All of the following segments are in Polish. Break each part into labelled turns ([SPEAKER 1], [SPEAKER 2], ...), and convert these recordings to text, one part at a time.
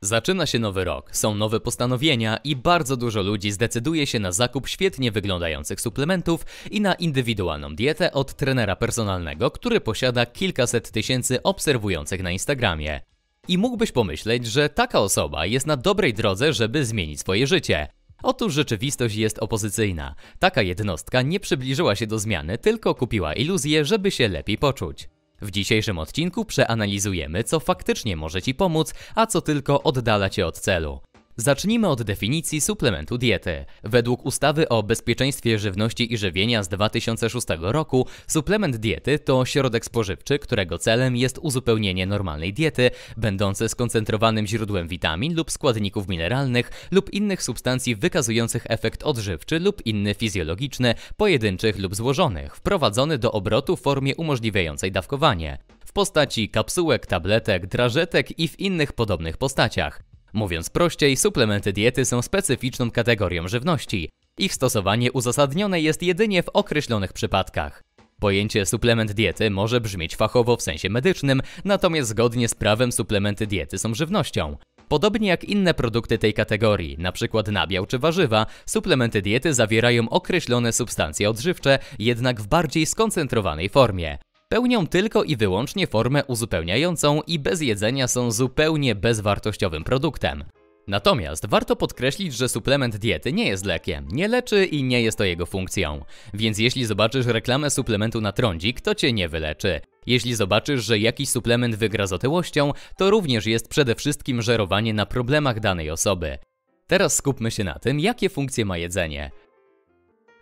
[SPEAKER 1] Zaczyna się nowy rok, są nowe postanowienia i bardzo dużo ludzi zdecyduje się na zakup świetnie wyglądających suplementów i na indywidualną dietę od trenera personalnego, który posiada kilkaset tysięcy obserwujących na Instagramie. I mógłbyś pomyśleć, że taka osoba jest na dobrej drodze, żeby zmienić swoje życie. Otóż rzeczywistość jest opozycyjna. Taka jednostka nie przybliżyła się do zmiany, tylko kupiła iluzję, żeby się lepiej poczuć. W dzisiejszym odcinku przeanalizujemy, co faktycznie może Ci pomóc, a co tylko oddala Cię od celu. Zacznijmy od definicji suplementu diety. Według ustawy o bezpieczeństwie żywności i żywienia z 2006 roku, suplement diety to środek spożywczy, którego celem jest uzupełnienie normalnej diety, będące skoncentrowanym źródłem witamin lub składników mineralnych lub innych substancji wykazujących efekt odżywczy lub inny fizjologiczny, pojedynczych lub złożonych, wprowadzony do obrotu w formie umożliwiającej dawkowanie w postaci kapsułek, tabletek, drażetek i w innych podobnych postaciach. Mówiąc prościej, suplementy diety są specyficzną kategorią żywności. Ich stosowanie uzasadnione jest jedynie w określonych przypadkach. Pojęcie suplement diety może brzmieć fachowo w sensie medycznym, natomiast zgodnie z prawem suplementy diety są żywnością. Podobnie jak inne produkty tej kategorii, np. nabiał czy warzywa, suplementy diety zawierają określone substancje odżywcze, jednak w bardziej skoncentrowanej formie. Pełnią tylko i wyłącznie formę uzupełniającą i bez jedzenia są zupełnie bezwartościowym produktem. Natomiast warto podkreślić, że suplement diety nie jest lekiem, nie leczy i nie jest to jego funkcją. Więc jeśli zobaczysz reklamę suplementu na trądzik, to cię nie wyleczy. Jeśli zobaczysz, że jakiś suplement wygra z otyłością, to również jest przede wszystkim żerowanie na problemach danej osoby. Teraz skupmy się na tym, jakie funkcje ma jedzenie.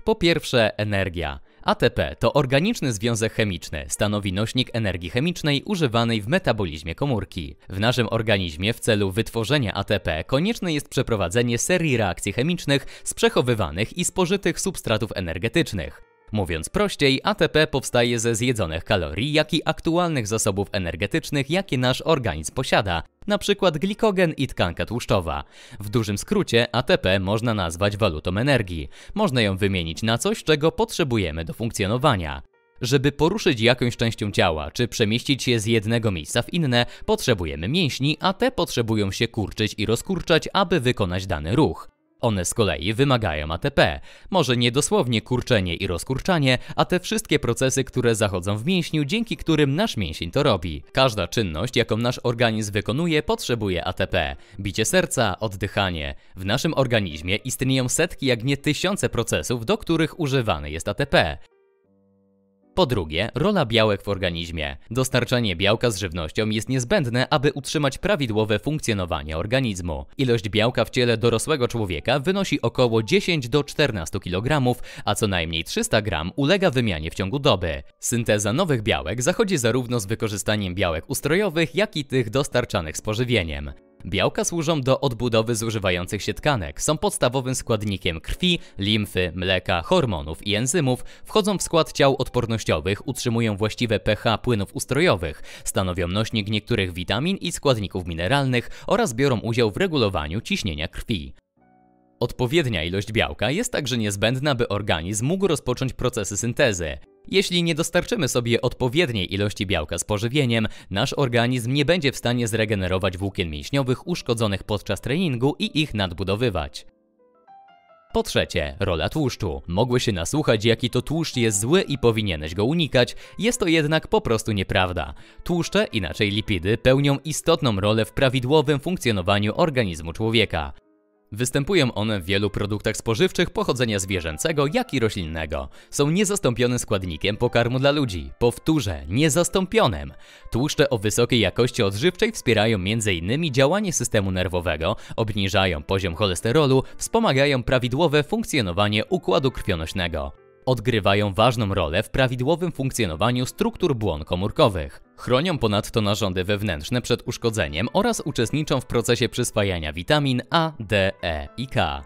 [SPEAKER 1] Po pierwsze, energia. ATP to organiczny związek chemiczny, stanowi nośnik energii chemicznej używanej w metabolizmie komórki. W naszym organizmie w celu wytworzenia ATP konieczne jest przeprowadzenie serii reakcji chemicznych z przechowywanych i spożytych substratów energetycznych. Mówiąc prościej, ATP powstaje ze zjedzonych kalorii, jak i aktualnych zasobów energetycznych, jakie nasz organizm posiada, np. glikogen i tkanka tłuszczowa. W dużym skrócie ATP można nazwać walutą energii. Można ją wymienić na coś, czego potrzebujemy do funkcjonowania. Żeby poruszyć jakąś częścią ciała, czy przemieścić się z jednego miejsca w inne, potrzebujemy mięśni, a te potrzebują się kurczyć i rozkurczać, aby wykonać dany ruch. One z kolei wymagają ATP. Może nie dosłownie kurczenie i rozkurczanie, a te wszystkie procesy, które zachodzą w mięśniu, dzięki którym nasz mięsień to robi. Każda czynność, jaką nasz organizm wykonuje, potrzebuje ATP. Bicie serca, oddychanie. W naszym organizmie istnieją setki, jak nie tysiące procesów, do których używany jest ATP. Po drugie, rola białek w organizmie. Dostarczanie białka z żywnością jest niezbędne, aby utrzymać prawidłowe funkcjonowanie organizmu. Ilość białka w ciele dorosłego człowieka wynosi około 10 do 14 kg, a co najmniej 300 g ulega wymianie w ciągu doby. Synteza nowych białek zachodzi zarówno z wykorzystaniem białek ustrojowych, jak i tych dostarczanych z pożywieniem. Białka służą do odbudowy zużywających się tkanek, są podstawowym składnikiem krwi, limfy, mleka, hormonów i enzymów, wchodzą w skład ciał odpornościowych, utrzymują właściwe pH płynów ustrojowych, stanowią nośnik niektórych witamin i składników mineralnych oraz biorą udział w regulowaniu ciśnienia krwi. Odpowiednia ilość białka jest także niezbędna, by organizm mógł rozpocząć procesy syntezy. Jeśli nie dostarczymy sobie odpowiedniej ilości białka z pożywieniem, nasz organizm nie będzie w stanie zregenerować włókien mięśniowych uszkodzonych podczas treningu i ich nadbudowywać. Po trzecie, rola tłuszczu. Mogły się nasłuchać, jaki to tłuszcz jest zły i powinieneś go unikać, jest to jednak po prostu nieprawda. Tłuszcze, inaczej lipidy, pełnią istotną rolę w prawidłowym funkcjonowaniu organizmu człowieka. Występują one w wielu produktach spożywczych pochodzenia zwierzęcego, jak i roślinnego. Są niezastąpionym składnikiem pokarmu dla ludzi. Powtórzę, niezastąpionym. Tłuszcze o wysokiej jakości odżywczej wspierają m.in. działanie systemu nerwowego, obniżają poziom cholesterolu, wspomagają prawidłowe funkcjonowanie układu krwionośnego. Odgrywają ważną rolę w prawidłowym funkcjonowaniu struktur błon komórkowych. Chronią ponadto narządy wewnętrzne przed uszkodzeniem oraz uczestniczą w procesie przyswajania witamin A, D, E i K.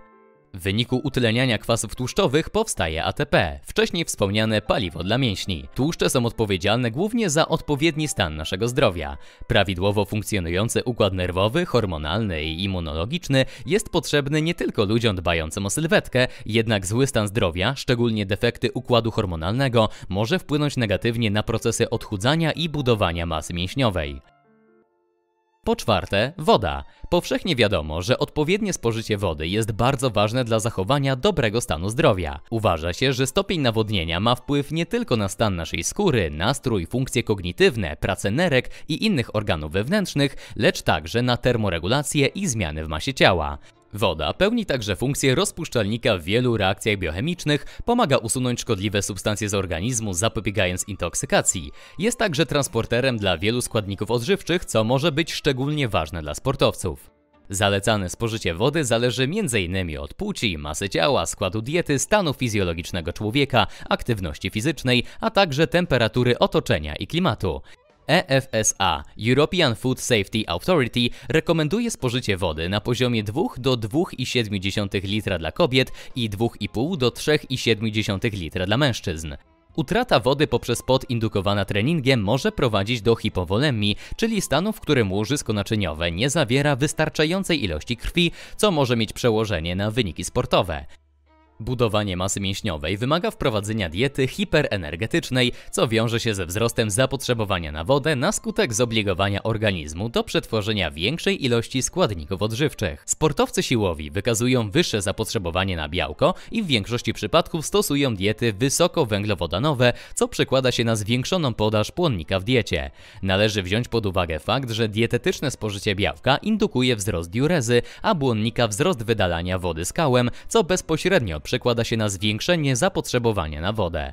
[SPEAKER 1] W wyniku utleniania kwasów tłuszczowych powstaje ATP, wcześniej wspomniane paliwo dla mięśni. Tłuszcze są odpowiedzialne głównie za odpowiedni stan naszego zdrowia. Prawidłowo funkcjonujący układ nerwowy, hormonalny i immunologiczny jest potrzebny nie tylko ludziom dbającym o sylwetkę, jednak zły stan zdrowia, szczególnie defekty układu hormonalnego, może wpłynąć negatywnie na procesy odchudzania i budowania masy mięśniowej. Po czwarte, woda. Powszechnie wiadomo, że odpowiednie spożycie wody jest bardzo ważne dla zachowania dobrego stanu zdrowia. Uważa się, że stopień nawodnienia ma wpływ nie tylko na stan naszej skóry, nastrój, funkcje kognitywne, pracę nerek i innych organów wewnętrznych, lecz także na termoregulację i zmiany w masie ciała. Woda pełni także funkcję rozpuszczalnika w wielu reakcjach biochemicznych, pomaga usunąć szkodliwe substancje z organizmu, zapobiegając intoksykacji. Jest także transporterem dla wielu składników odżywczych, co może być szczególnie ważne dla sportowców. Zalecane spożycie wody zależy m.in. od płci, masy ciała, składu diety, stanu fizjologicznego człowieka, aktywności fizycznej, a także temperatury otoczenia i klimatu. EFSA, European Food Safety Authority, rekomenduje spożycie wody na poziomie 2 do 2,7 litra dla kobiet i 2,5 do 3,7 litra dla mężczyzn. Utrata wody poprzez pot indukowana treningiem może prowadzić do hipowolemii, czyli stanu, w którym łożysko naczyniowe nie zawiera wystarczającej ilości krwi, co może mieć przełożenie na wyniki sportowe. Budowanie masy mięśniowej wymaga wprowadzenia diety hiperenergetycznej, co wiąże się ze wzrostem zapotrzebowania na wodę na skutek zobligowania organizmu do przetworzenia większej ilości składników odżywczych. Sportowcy siłowi wykazują wyższe zapotrzebowanie na białko i w większości przypadków stosują diety wysokowęglowodanowe, co przekłada się na zwiększoną podaż płonnika w diecie. Należy wziąć pod uwagę fakt, że dietetyczne spożycie białka indukuje wzrost diurezy, a błonnika wzrost wydalania wody z co bezpośrednio przekłada się na zwiększenie zapotrzebowania na wodę.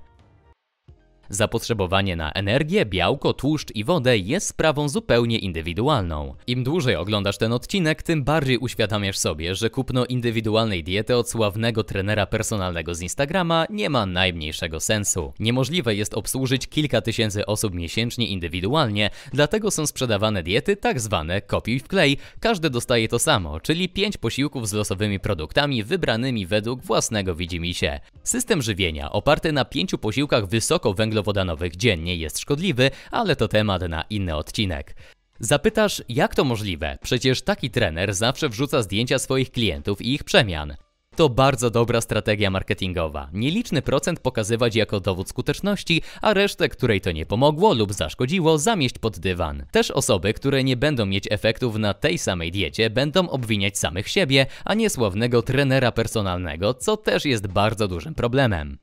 [SPEAKER 1] Zapotrzebowanie na energię, białko, tłuszcz i wodę jest sprawą zupełnie indywidualną. Im dłużej oglądasz ten odcinek, tym bardziej uświadamiasz sobie, że kupno indywidualnej diety od sławnego trenera personalnego z Instagrama nie ma najmniejszego sensu. Niemożliwe jest obsłużyć kilka tysięcy osób miesięcznie indywidualnie, dlatego są sprzedawane diety tak zwane kopiuj w klej. Każdy dostaje to samo, czyli 5 posiłków z losowymi produktami wybranymi według własnego widzimisię. System żywienia oparty na pięciu posiłkach wysoko węglowodanowych węglowodanowych dziennie jest szkodliwy, ale to temat na inny odcinek. Zapytasz, jak to możliwe? Przecież taki trener zawsze wrzuca zdjęcia swoich klientów i ich przemian. To bardzo dobra strategia marketingowa. Nieliczny procent pokazywać jako dowód skuteczności, a resztę, której to nie pomogło lub zaszkodziło, zamieść pod dywan. Też osoby, które nie będą mieć efektów na tej samej diecie, będą obwiniać samych siebie, a nie sławnego trenera personalnego, co też jest bardzo dużym problemem.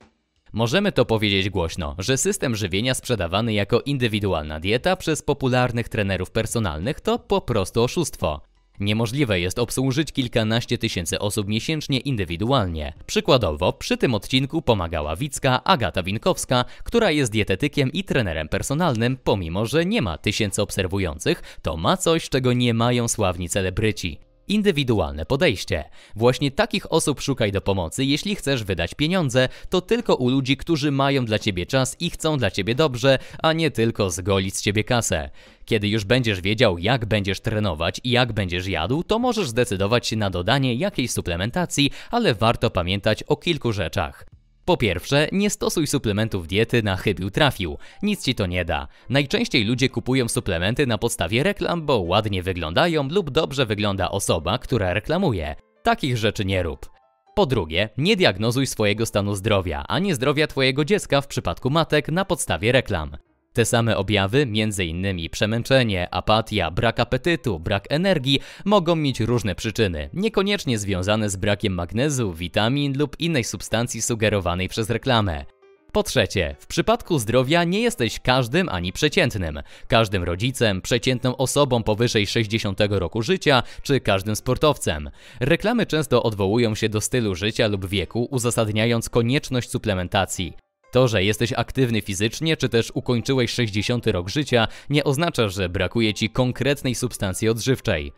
[SPEAKER 1] Możemy to powiedzieć głośno, że system żywienia sprzedawany jako indywidualna dieta przez popularnych trenerów personalnych to po prostu oszustwo. Niemożliwe jest obsłużyć kilkanaście tysięcy osób miesięcznie indywidualnie. Przykładowo, przy tym odcinku pomagała Wicka Agata Winkowska, która jest dietetykiem i trenerem personalnym, pomimo że nie ma tysięcy obserwujących, to ma coś, czego nie mają sławni celebryci. Indywidualne podejście. Właśnie takich osób szukaj do pomocy, jeśli chcesz wydać pieniądze, to tylko u ludzi, którzy mają dla ciebie czas i chcą dla ciebie dobrze, a nie tylko zgolić z ciebie kasę. Kiedy już będziesz wiedział, jak będziesz trenować i jak będziesz jadł, to możesz zdecydować się na dodanie jakiejś suplementacji, ale warto pamiętać o kilku rzeczach. Po pierwsze, nie stosuj suplementów diety na chybił trafił, nic ci to nie da. Najczęściej ludzie kupują suplementy na podstawie reklam, bo ładnie wyglądają lub dobrze wygląda osoba, która reklamuje. Takich rzeczy nie rób. Po drugie, nie diagnozuj swojego stanu zdrowia, ani zdrowia twojego dziecka w przypadku matek na podstawie reklam. Te same objawy, m.in. przemęczenie, apatia, brak apetytu, brak energii, mogą mieć różne przyczyny, niekoniecznie związane z brakiem magnezu, witamin lub innej substancji sugerowanej przez reklamę. Po trzecie, w przypadku zdrowia nie jesteś każdym ani przeciętnym. Każdym rodzicem, przeciętną osobą powyżej 60 roku życia, czy każdym sportowcem. Reklamy często odwołują się do stylu życia lub wieku, uzasadniając konieczność suplementacji. To, że jesteś aktywny fizycznie, czy też ukończyłeś 60 rok życia, nie oznacza, że brakuje ci konkretnej substancji odżywczej.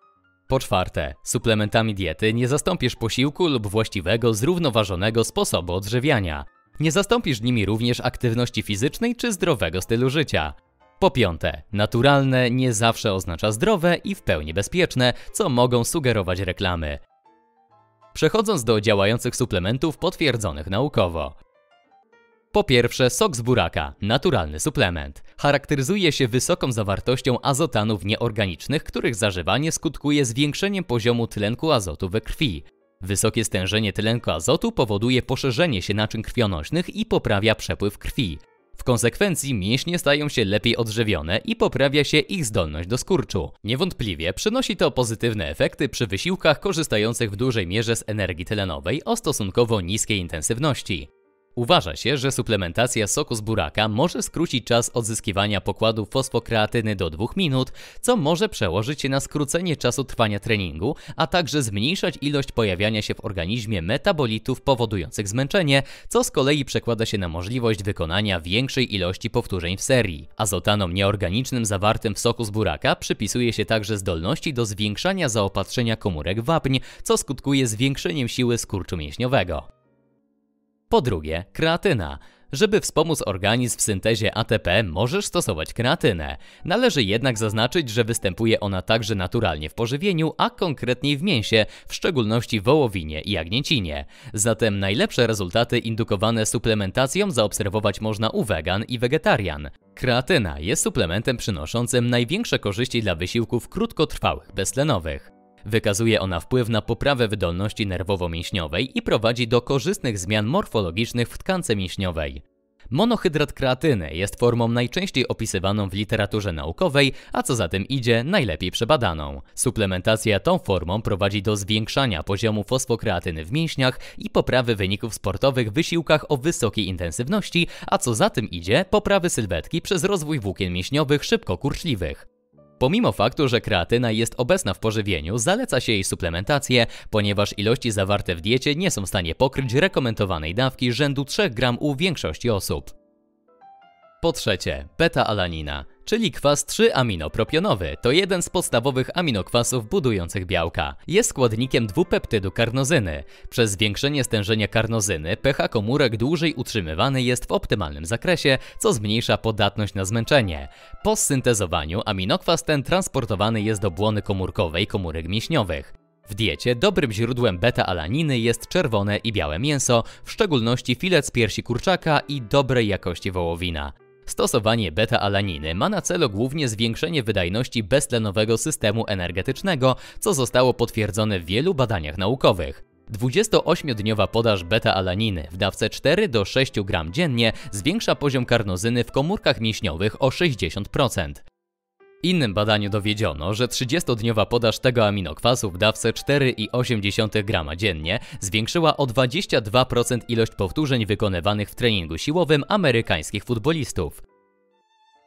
[SPEAKER 1] Po czwarte, suplementami diety nie zastąpisz posiłku lub właściwego, zrównoważonego sposobu odżywiania. Nie zastąpisz nimi również aktywności fizycznej czy zdrowego stylu życia. Po piąte, naturalne nie zawsze oznacza zdrowe i w pełni bezpieczne, co mogą sugerować reklamy. Przechodząc do działających suplementów potwierdzonych naukowo. Po pierwsze, sok z buraka, naturalny suplement. Charakteryzuje się wysoką zawartością azotanów nieorganicznych, których zażywanie skutkuje zwiększeniem poziomu tlenku azotu we krwi. Wysokie stężenie tlenku azotu powoduje poszerzenie się naczyń krwionośnych i poprawia przepływ krwi. W konsekwencji mięśnie stają się lepiej odżywione i poprawia się ich zdolność do skurczu. Niewątpliwie przynosi to pozytywne efekty przy wysiłkach korzystających w dużej mierze z energii tlenowej o stosunkowo niskiej intensywności. Uważa się, że suplementacja soku z buraka może skrócić czas odzyskiwania pokładu fosfokreatyny do 2 minut, co może przełożyć się na skrócenie czasu trwania treningu, a także zmniejszać ilość pojawiania się w organizmie metabolitów powodujących zmęczenie, co z kolei przekłada się na możliwość wykonania większej ilości powtórzeń w serii. Azotanom nieorganicznym zawartym w soku z buraka przypisuje się także zdolności do zwiększania zaopatrzenia komórek wapń, co skutkuje zwiększeniem siły skurczu mięśniowego. Po drugie, kreatyna. Żeby wspomóc organizm w syntezie ATP, możesz stosować kreatynę. Należy jednak zaznaczyć, że występuje ona także naturalnie w pożywieniu, a konkretniej w mięsie, w szczególności wołowinie i jagnięcinie. Zatem najlepsze rezultaty indukowane suplementacją zaobserwować można u wegan i wegetarian. Kreatyna jest suplementem przynoszącym największe korzyści dla wysiłków krótkotrwałych, beztlenowych. Wykazuje ona wpływ na poprawę wydolności nerwowo-mięśniowej i prowadzi do korzystnych zmian morfologicznych w tkance mięśniowej. Monohydrat kreatyny jest formą najczęściej opisywaną w literaturze naukowej, a co za tym idzie, najlepiej przebadaną. Suplementacja tą formą prowadzi do zwiększania poziomu fosfokreatyny w mięśniach i poprawy wyników sportowych w wysiłkach o wysokiej intensywności, a co za tym idzie, poprawy sylwetki przez rozwój włókien mięśniowych szybko kurczliwych. Pomimo faktu, że kreatyna jest obecna w pożywieniu, zaleca się jej suplementację, ponieważ ilości zawarte w diecie nie są w stanie pokryć rekomendowanej dawki rzędu 3 gram u większości osób. Po trzecie, beta-alanina, czyli kwas 3-aminopropionowy. To jeden z podstawowych aminokwasów budujących białka. Jest składnikiem dwupeptydu karnozyny. Przez zwiększenie stężenia karnozyny pH komórek dłużej utrzymywany jest w optymalnym zakresie, co zmniejsza podatność na zmęczenie. Po syntezowaniu aminokwas ten transportowany jest do błony komórkowej komórek mięśniowych. W diecie dobrym źródłem beta-alaniny jest czerwone i białe mięso, w szczególności filet z piersi kurczaka i dobrej jakości wołowina. Stosowanie beta-alaniny ma na celu głównie zwiększenie wydajności beztlenowego systemu energetycznego, co zostało potwierdzone w wielu badaniach naukowych. 28-dniowa podaż beta-alaniny w dawce 4 do 6 gram dziennie zwiększa poziom karnozyny w komórkach mięśniowych o 60% innym badaniu dowiedziono, że 30-dniowa podaż tego aminokwasu w dawce 4,8 g dziennie zwiększyła o 22% ilość powtórzeń wykonywanych w treningu siłowym amerykańskich futbolistów.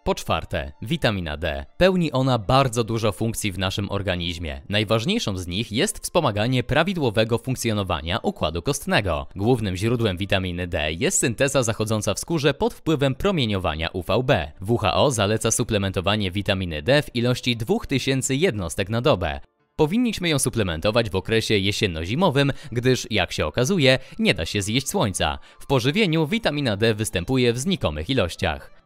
[SPEAKER 1] Po czwarte, witamina D. Pełni ona bardzo dużo funkcji w naszym organizmie. Najważniejszą z nich jest wspomaganie prawidłowego funkcjonowania układu kostnego. Głównym źródłem witaminy D jest synteza zachodząca w skórze pod wpływem promieniowania UVB. WHO zaleca suplementowanie witaminy D w ilości 2000 jednostek na dobę. Powinniśmy ją suplementować w okresie jesienno-zimowym, gdyż, jak się okazuje, nie da się zjeść słońca. W pożywieniu witamina D występuje w znikomych ilościach.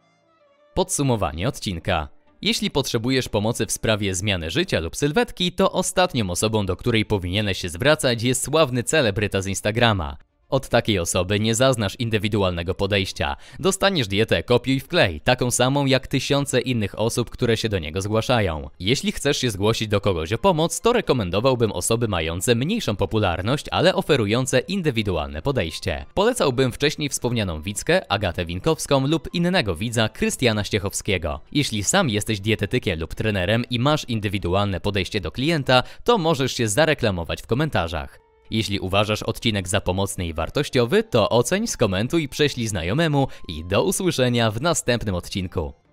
[SPEAKER 1] Podsumowanie odcinka. Jeśli potrzebujesz pomocy w sprawie zmiany życia lub sylwetki, to ostatnią osobą, do której powinieneś się zwracać jest sławny celebryta z Instagrama. Od takiej osoby nie zaznasz indywidualnego podejścia. Dostaniesz dietę kopiuj wklej, taką samą jak tysiące innych osób, które się do niego zgłaszają. Jeśli chcesz się zgłosić do kogoś o pomoc, to rekomendowałbym osoby mające mniejszą popularność, ale oferujące indywidualne podejście. Polecałbym wcześniej wspomnianą Wickę, Agatę Winkowską lub innego widza Krystiana Ściechowskiego. Jeśli sam jesteś dietetykiem lub trenerem i masz indywidualne podejście do klienta, to możesz się zareklamować w komentarzach. Jeśli uważasz odcinek za pomocny i wartościowy, to oceń, skomentuj, prześlij znajomemu i do usłyszenia w następnym odcinku.